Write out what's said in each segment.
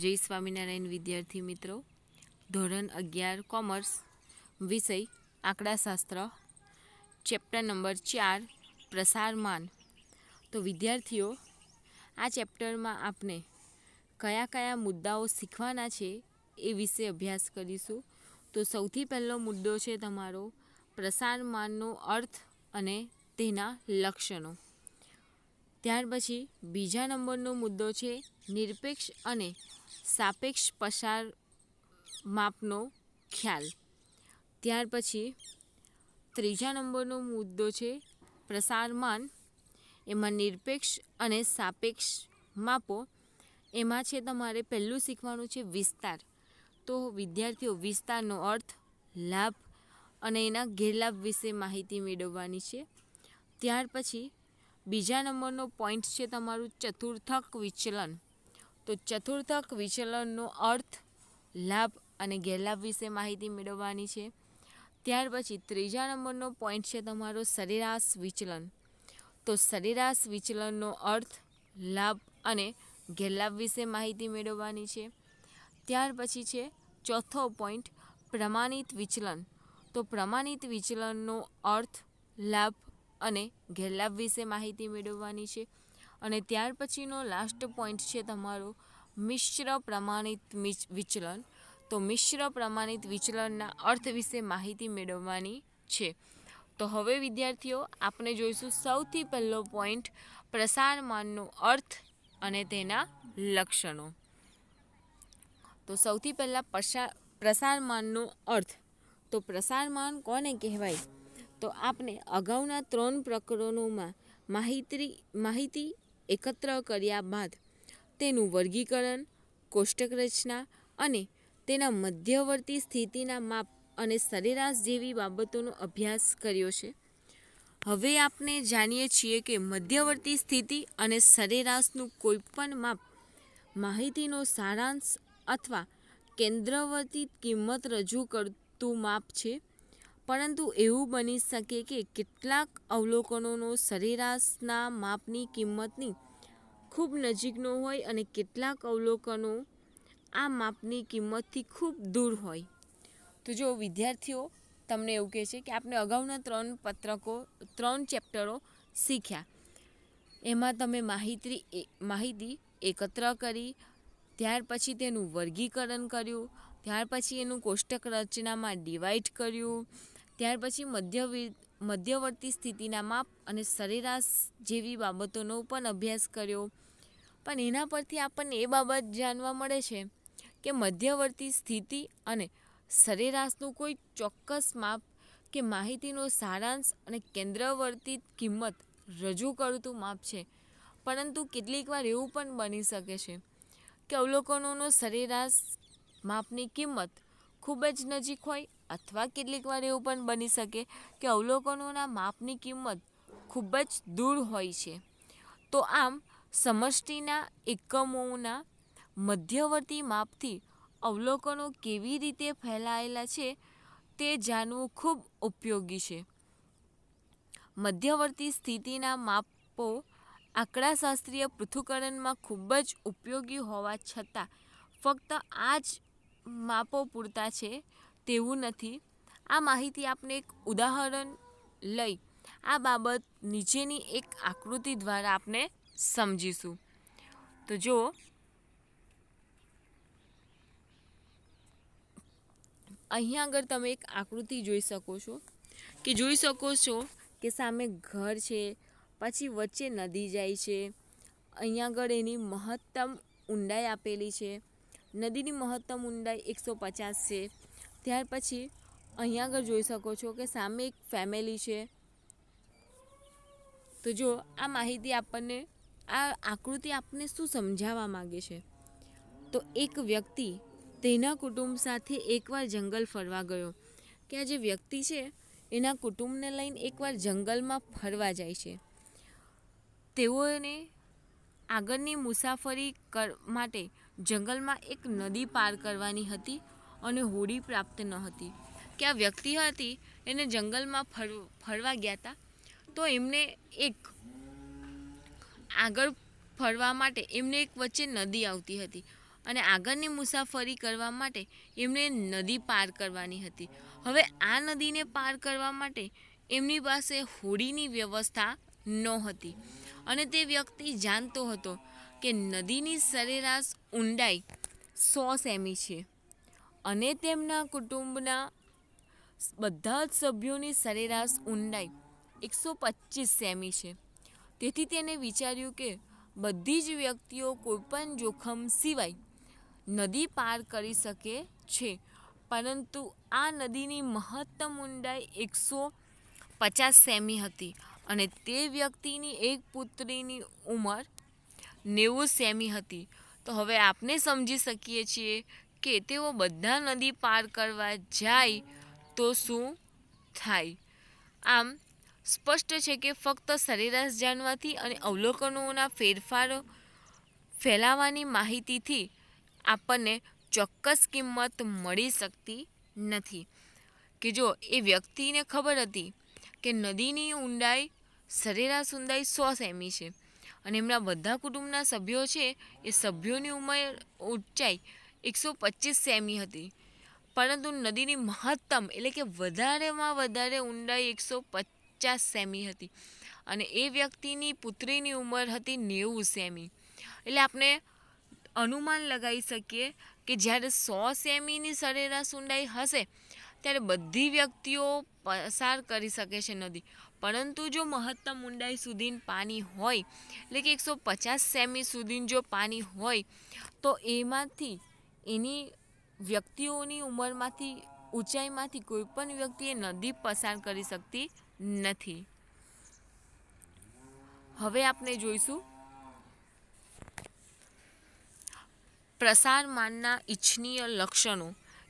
જય સ્વામિનારાયણ વિદ્યાર્થી મિત્રો ધોરણ અગિયાર કોમર્સ વિષય આંકડાશાસ્ત્ર ચેપ્ટર નંબર ચાર પ્રસારમાન તો વિદ્યાર્થીઓ આ ચેપ્ટરમાં આપણે કયા કયા મુદ્દાઓ શીખવાના છે એ વિશે અભ્યાસ કરીશું તો સૌથી પહેલો મુદ્દો છે તમારો પ્રસારમાનનો અર્થ અને તેના લક્ષણો ત્યાર પછી બીજા નંબરનો મુદ્દો છે નિરપેક્ષ અને સાપેક્ષ પસાર માપનો ખ્યાલ ત્યાર પછી ત્રીજા નંબરનો મુદ્દો છે પ્રસારમાન એમાં નિરપેક્ષ અને સાપેક્ષ માપો એમાં છે તમારે પહેલું શીખવાનું છે વિસ્તાર તો વિદ્યાર્થીઓ વિસ્તારનો અર્થ લાભ અને એના ગેરલાભ વિશે માહિતી મેળવવાની છે ત્યાર પછી બીજા નંબરનો પોઈન્ટ છે તમારું ચતુર્થક વિચલન તો ચતુર્થક વિચલનનો અર્થ લાભ અને ગેરલાભ વિશે માહિતી મેળવવાની છે ત્યાર પછી ત્રીજા નંબરનો પોઈન્ટ છે તમારો સરેરાશ વિચલન તો સરેરાશ વિચલનનો અર્થ લાભ અને ગેરલાભ વિશે માહિતી મેળવવાની છે ત્યાર પછી છે ચોથો પોઈન્ટ પ્રમાણિત વિચલન તો પ્રમાણિત વિચલનનો અર્થ લાભ અને ગેરલાભ વિશે માહિતી મેળવવાની છે અને ત્યાર પછીનો લાસ્ટ પોઈન્ટ છે તમારો મિશ્ર પ્રમાણિત વિચલન તો મિશ્ર પ્રમાણિત વિચલનના અર્થ વિશે માહિતી મેળવવાની છે તો હવે વિદ્યાર્થીઓ આપણે જોઈશું સૌથી પહેલો પોઈન્ટ પ્રસારમાનનો અર્થ અને તેના લક્ષણો તો સૌથી પહેલાં પ્રસાર પ્રસારમાનનો અર્થ તો પ્રસારમાન કોને કહેવાય તો આપણે અગાઉના ત્રણ પ્રકરણોમાં માહિતી માહિતી એકત્ર કર્યા બાદ તેનું વર્ગીકરણ કોષ્ટક રચના અને તેના મધ્યવર્તી સ્થિતિના માપ અને સરેરાશ જેવી બાબતોનો અભ્યાસ કર્યો છે હવે આપણે જાણીએ છીએ કે મધ્યવર્તી સ્થિતિ અને સરેરાશનું કોઈપણ માપ માહિતીનો સારાંશ અથવા કેન્દ્રવર્તી કિંમત રજૂ કરતું માપ છે પરંતુ એવું બની શકે કે કેટલાક અવલોકનોનો સરેરાશના માપની કિંમતની ખૂબ નજીકનો હોય અને કેટલાક અવલોકનો આ માપની કિંમતથી ખૂબ દૂર હોય તો જો વિદ્યાર્થીઓ તમને એવું કહે છે કે આપણે અગાઉના ત્રણ પત્રકો ત્રણ ચેપ્ટરો શીખ્યા એમાં તમે માહિતી માહિતી એકત્ર કરી ત્યાર પછી તેનું વર્ગીકરણ કર્યું ત્યાર પછી એનું કોષ્ટક રચનામાં ડિવાઈડ કર્યું ત્યાર પછી મધ્યવી મધ્યવર્તી સ્થિતિના માપ અને સરેરાશ જેવી બાબતોનો પણ અભ્યાસ કર્યો પણ એના પરથી આપણને એ બાબત જાણવા મળે છે કે મધ્યવર્તી સ્થિતિ અને સરેરાશનું કોઈ ચોક્કસ માપ કે માહિતીનો સારાંશ અને કેન્દ્રવર્તી કિંમત રજૂ કરતું માપ છે પરંતુ કેટલીકવાર એવું પણ બની શકે છે કે અવલોકનોનો સરેરાશ માપની કિંમત ખૂબ જ નજીક હોય અથવા કેટલીક વાર એવું પણ બની શકે કે અવલોકનોના માપની કિંમત ખૂબ જ દૂર હોય છે તો આમ સમષ્ટિના એકમોના મધ્યવર્તી માપથી અવલોકનો કેવી રીતે ફેલાયેલા છે તે જાણવું ખૂબ ઉપયોગી છે મધ્યવર્તી સ્થિતિના માપો આંકડાશાસ્ત્રીય પૃથ્થકરણમાં ખૂબ જ ઉપયોગી હોવા છતાં ફક્ત આ જ માપો પૂરતા છે તેવું નથી આ માહિતી આપણે એક ઉદાહરણ લઈ આ બાબત નીચેની એક આકૃતિ દ્વારા આપણે સમજીશું તો જો અહીંયા આગળ તમે એક આકૃતિ જોઈ શકો છો કે જોઈ શકો છો કે સામે ઘર છે પછી વચ્ચે નદી જાય છે અહીંયા આગળ એની મહત્તમ ઊંડાઈ આપેલી છે નદીની મહત્તમ ઊંડાઈ એકસો પચાસ છે ત્યાર પછી અહીંયા આગળ જોઈ શકો છો કે સામે એક ફેમિલી છે તો જો આ માહિતી આપણને આ આકૃતિ આપને શું સમજાવવા માગે છે તો એક વ્યક્તિ તેના કુટુંબ સાથે એકવાર જંગલ ફરવા ગયો કે આ જે વ્યક્તિ છે એના કુટુંબને લઈને એકવાર જંગલમાં ફરવા જાય છે તેઓને આગળની મુસાફરી કર માટે જંગલમાં એક નદી પાર કરવાની હતી અને હોડી પ્રાપ્ત ન હતી કે આ વ્યક્તિ હતી એને જંગલમાં ફર ફરવા ગયા હતા તો એમને એક આગળ ફરવા માટે એમને એક વચ્ચે નદી આવતી હતી અને આગળની મુસાફરી કરવા માટે એમને નદી પાર કરવાની હતી હવે આ નદીને પાર કરવા માટે એમની પાસે હોડીની વ્યવસ્થા ન હતી અને તે વ્યક્તિ જાણતો હતો કે નદીની સરેરાશ ઊંડાઈ સો સેમી છે અને તેમના કુટુંબના બધા જ સભ્યોની સરેરાશ ઊંડાઈ એકસો પચીસ સેમી છે તેથી તેને વિચાર્યું કે બધી જ વ્યક્તિઓ કોઈપણ જોખમ સિવાય નદી પાર કરી શકે છે પરંતુ આ નદીની મહત્તમ ઊંડાઈ એકસો પચાસ સેમી હતી અને તે વ્યક્તિની એક પુત્રીની ઉંમર નેવું સેમી હતી તો હવે આપણે સમજી શકીએ છીએ કે તેઓ બધા નદી પાર કરવા જાય તો શું થાય આમ સ્પષ્ટ છે કે ફક્ત સરેરાશ જાણવાથી અને અવલોકનોના ફેરફારો ફેલાવાની માહિતીથી આપણને ચોક્કસ કિંમત મળી શકતી નથી કે જો એ વ્યક્તિને ખબર હતી કે નદીની ઊંડાઈ સરેરાશ ઊંડાઈ સો સેમી છે અને એમના બધા કુટુંબના સભ્યો છે એ સભ્યોની ઉંમર ઊંચાઈ એકસો પચીસ સેમી હતી પરંતુ નદીની મહત્તમ એટલે કે વધારેમાં વધારે ઊંડાઈ એકસો પચાસ સેમી હતી અને એ વ્યક્તિની પુત્રીની ઉંમર હતી નેવું સેમી એટલે આપણે અનુમાન લગાવી શકીએ કે જ્યારે સો સેમીની સરેરાશ ઊંડાઈ હશે ત્યારે બધી વ્યક્તિઓ પસાર કરી શકે છે નદી પરંતુ જો મહત્તમ ઊંડાઈ સુધીની પાણી હોય એટલે કે એકસો પચાસ સેમી સુધીનું જો પાણી હોય તો એમાંથી એની વ્યક્તિઓની ઉંમરમાંથી ઊંચાઈમાંથી કોઈ પણ વ્યક્તિએ નદી પસાર કરી શકતી નથી હવે આપણે જોઈશું પ્રસાર માનના ઇચ્છનીય લક્ષણો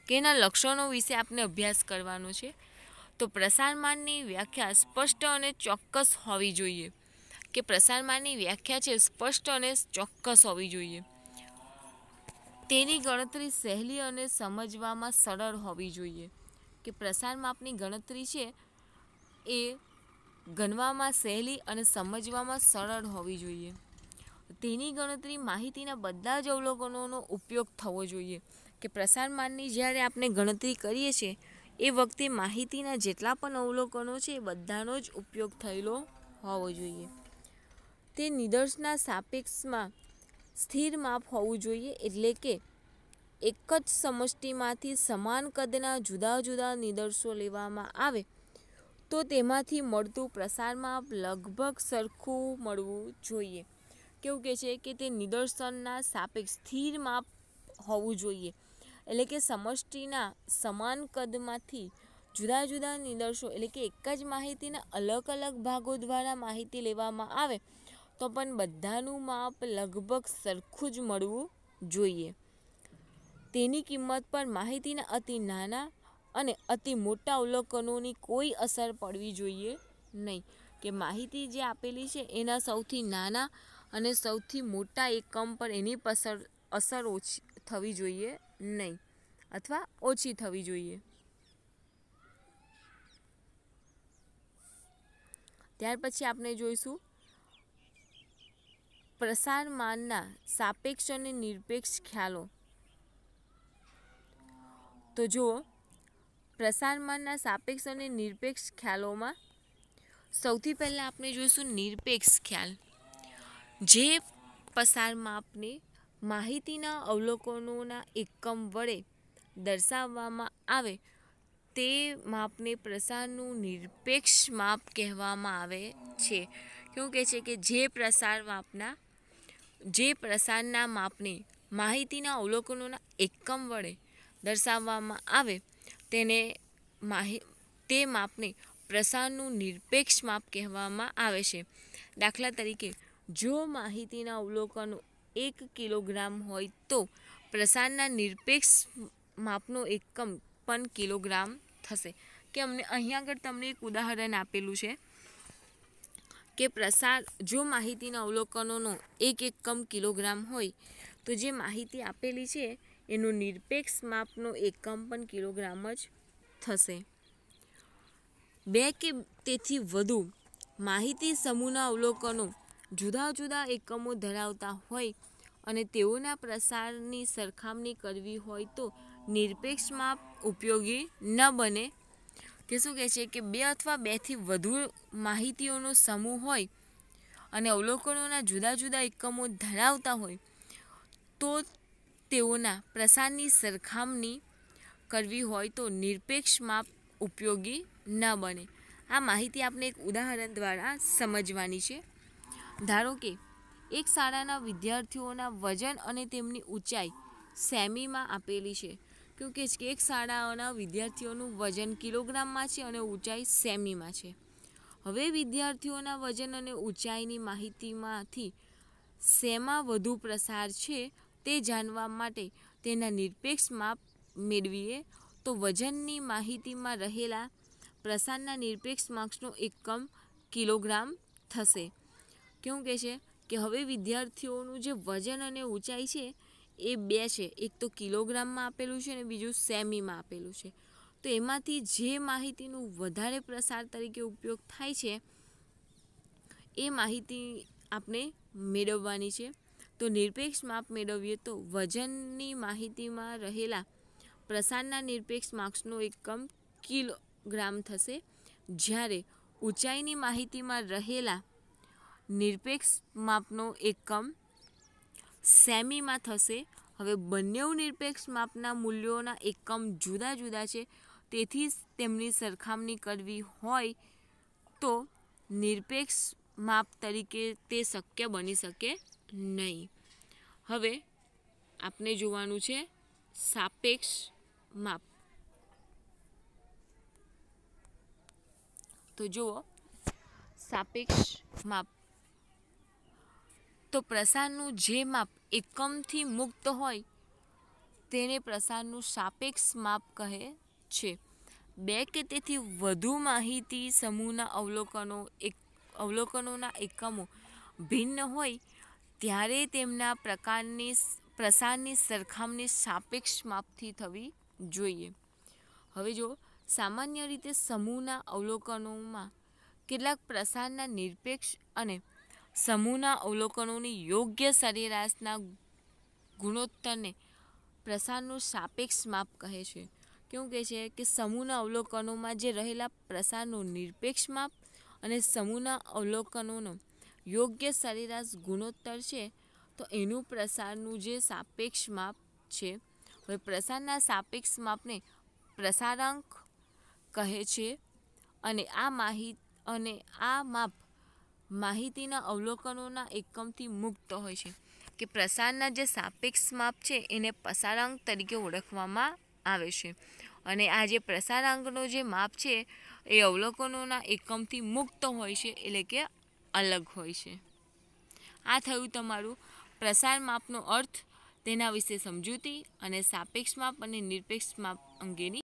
કેના લક્ષણો વિશે આપણે અભ્યાસ કરવાનો છે તો પ્રસારમાનની વ્યાખ્યા સ્પષ્ટ અને ચોક્કસ હોવી જોઈએ કે પ્રસારમાનની વ્યાખ્યા છે સ્પષ્ટ અને ચોક્કસ હોવી જોઈએ તેની ગણતરી સહેલી અને સમજવામાં સરળ હોવી જોઈએ કે પ્રસાર માપની ગણતરી છે એ ગણવામાં સહેલી અને સમજવામાં સરળ હોવી જોઈએ તેની ગણતરી માહિતીના બધા જ અવલોકનોનો ઉપયોગ થવો જોઈએ કે પ્રસાર માનની જ્યારે આપણે ગણતરી કરીએ છીએ એ વખતે માહિતીના જેટલા પણ અવલોકનો છે એ બધાનો જ ઉપયોગ થયેલો હોવો જોઈએ તે નિદર્શના સાપેક્ષમાં સ્થિર માપ હોવું જોઈએ એટલે કે એક જ સમષ્ટિમાંથી સમાન કદના જુદા જુદા નિદર્શો લેવામાં આવે તો તેમાંથી મળતું પ્રસાર માપ લગભગ સરખું મળવું જોઈએ કેવું કહે છે કે તે નિદર્શનના સાપેક્ષ સ્થિર માપ હોવું જોઈએ એટલે કે સમષ્ટિના સમાન કદમાંથી જુદા જુદા નિદર્શો એટલે કે એક જ માહિતીના અલગ અલગ ભાગો દ્વારા માહિતી લેવામાં આવે તો પણ બધાનું માપ લગભગ સરખું જ મળવું જોઈએ તેની કિંમત પર માહિતીના અતિ નાના અને અતિ મોટા અવલોકનોની કોઈ અસર પડવી જોઈએ નહીં કે માહિતી જે આપેલી છે એના સૌથી નાના અને સૌથી મોટા એકમ પર એની પસર અસર ઓછી થવી જોઈએ નહીં અથવા ઓછી થવી જોઈએ ત્યાર પછી આપણે જોઈશું પ્રસાર માનના સાપેક્ષ અને નિરપેક્ષ ખ્યાલો તો જુઓ પ્રસારમાનના સાપેક્ષ અને નિરપેક્ષ ખ્યાલોમાં સૌથી પહેલાં આપણે જોઈશું નિરપેક્ષ ખ્યાલ જે પસારમાં આપણે માહિતીના અવલોકનોના એકમ વડે દર્શાવવામાં આવે તે માપને પ્રસારનું નિરપેક્ષ માપ કહેવામાં આવે છે શું કહે છે કે જે પ્રસાર માપના જે પ્રસારના માપને માહિતીના અવલોકનોના એકમ વડે દર્શાવવામાં આવે તેને માહિ તે માપને પ્રસારનું નિરપેક્ષ માપ કહેવામાં આવે છે દાખલા તરીકે જો માહિતીના અવલોકનો એક કિલોગ્રામ હોય તો પ્રસારના નિરપેક્ષ માપનો એકમ પણ કિલોગ્રામ થશે કે અમને અહીં આગળ તમને એક ઉદાહરણ આપેલું છે કે પ્રસાર જો માહિતીના અવલોકનોનો એક એકમ કિલોગ્રામ હોય તો જે માહિતી આપેલી છે એનું નિરપેક્ષ માપનો એકમ પણ કિલોગ્રામ જ થશે બે કે તેથી વધુ માહિતી સમૂહના અવલોકનો જુદા જુદા એકમો ધરાવતા હોય અને તેઓના પ્રસારની સરખામણી કરવી હોય તો નિરપેક્ષ માપ ઉપયોગી ન બને કે શું કહે છે કે બે અથવા બેથી વધુ માહિતીઓનો સમૂહ હોય અને અવલોકનોના જુદા જુદા એકમો ધરાવતા હોય તો તેઓના પ્રસારની સરખામણી કરવી હોય તો નિરપેક્ષ માપ ઉપયોગી ન બને આ માહિતી આપણે એક ઉદાહરણ દ્વારા સમજવાની છે ધારો કે એક શાળાના વિદ્યાર્થીઓના વજન અને તેમની ઊંચાઈ સેમીમાં આપેલી છે કેવું કે એક શાળાઓના વિદ્યાર્થીઓનું વજન કિલોગ્રામમાં છે અને ઊંચાઈ સેમીમાં છે હવે વિદ્યાર્થીઓના વજન અને ઊંચાઈની માહિતીમાંથી શેમાં વધુ પ્રસાર છે તે જાણવા માટે તેના નિરપેક્ષ માપ મેળવીએ તો વજનની માહિતીમાં રહેલા પ્રસારના નિરપેક્ષ માર્ક્સનો એકમ કિલોગ્રામ થશે કેવું કહે છે કે હવે વિદ્યાર્થીઓનું જે વજન અને ઊંચાઈ છે એ બે છે એક તો કિલોગ્રામમાં આપેલું છે અને બીજું સેમીમાં આપેલું છે તો એમાંથી જે માહિતીનું વધારે પ્રસાર તરીકે ઉપયોગ થાય છે એ માહિતી આપણે મેળવવાની છે તો નિરપેક્ષ માપ મેળવીએ તો વજનની માહિતીમાં રહેલા પ્રસારના નિરપેક્ષ માર્ક્સનો એકમ કિલોગ્રામ થશે જ્યારે ઊંચાઈની માહિતીમાં રહેલા નિરપેક્ષ માપનો એકમ સેમીમાં થશે હવે બંને નિરપેક્ષ માપના મૂલ્યોના એકમ જુદા જુદા છે તેથી તેમની સરખામણી કરવી હોય તો નિરપેક્ષ માપ તરીકે તે શક્ય બની શકે નહીં હવે આપણે જોવાનું છે સાપેક્ષ માપ તો જુઓ સાપેક્ષ માપ તો પ્રસારનું જે માપ એકમથી મુક્ત હોય તેને પ્રસારનું સાપેક્ષ માપ કહે છે બે કે તેથી વધુ માહિતી સમૂહના અવલોકનો એક અવલોકનોના એકમો ભિન્ન હોય ત્યારે તેમના પ્રકારની પ્રસારની સરખામણી સાપેક્ષ માપથી થવી જોઈએ હવે જો સામાન્ય રીતે સમૂહના અવલોકનોમાં કેટલાક પ્રસારના નિરપેક્ષ અને સમૂહના અવલોકનોની યોગ્ય સરેરાશના ગુણોત્તરને પ્રસારનું સાપેક્ષ માપ કહે છે કેવું કહે છે કે સમૂહના અવલોકનોમાં જે રહેલા પ્રસારનું નિરપેક્ષ માપ અને સમૂહના અવલોકનોનો યોગ્ય સરેરાશ ગુણોત્તર છે તો એનું પ્રસારનું જે સાપેક્ષ માપ છે હવે પ્રસારના સાપેક્ષ માપને પ્રસારાંક કહે છે અને આ માહિત અને આ માપ માહિતીના અવલોકનોના એકમથી મુક્ત હોય છે કે પ્રસારના જે સાપેક્ષ માપ છે એને પ્રસારાંક તરીકે ઓળખવામાં આવે છે અને આ જે પ્રસારાંકનો જે માપ છે એ અવલોકનોના એકમથી મુક્ત હોય છે એટલે કે અલગ હોય છે આ થયું તમારું પ્રસાર માપનો અર્થ તેના વિશે સમજૂતી અને સાપેક્ષ માપ અને નિરપેક્ષ માપ અંગેની